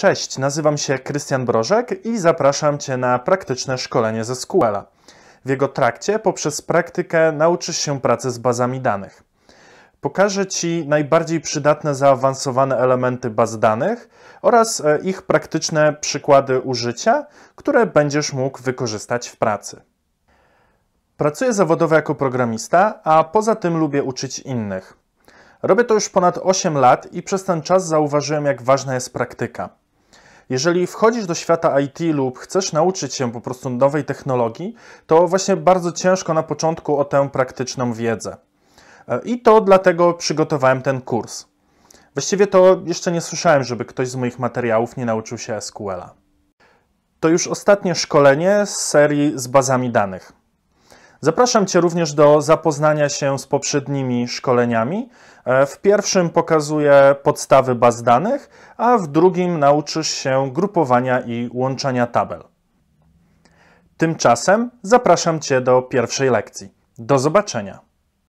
Cześć, nazywam się Krystian Brożek i zapraszam Cię na praktyczne szkolenie ze SQL-a. W jego trakcie poprzez praktykę nauczysz się pracy z bazami danych. Pokażę Ci najbardziej przydatne zaawansowane elementy baz danych oraz e, ich praktyczne przykłady użycia, które będziesz mógł wykorzystać w pracy. Pracuję zawodowo jako programista, a poza tym lubię uczyć innych. Robię to już ponad 8 lat i przez ten czas zauważyłem, jak ważna jest praktyka. Jeżeli wchodzisz do świata IT lub chcesz nauczyć się po prostu nowej technologii, to właśnie bardzo ciężko na początku o tę praktyczną wiedzę. E, I to dlatego przygotowałem ten kurs. Właściwie to jeszcze nie słyszałem, żeby ktoś z moich materiałów nie nauczył się SQL-a. To już ostatnie szkolenie z serii z bazami danych. Zapraszam Cię również do zapoznania się z poprzednimi szkoleniami. E, w pierwszym pokazuję podstawy baz danych, a w drugim nauczysz się grupowania i łączenia tabel. Tymczasem zapraszam Cię do pierwszej lekcji. Do zobaczenia.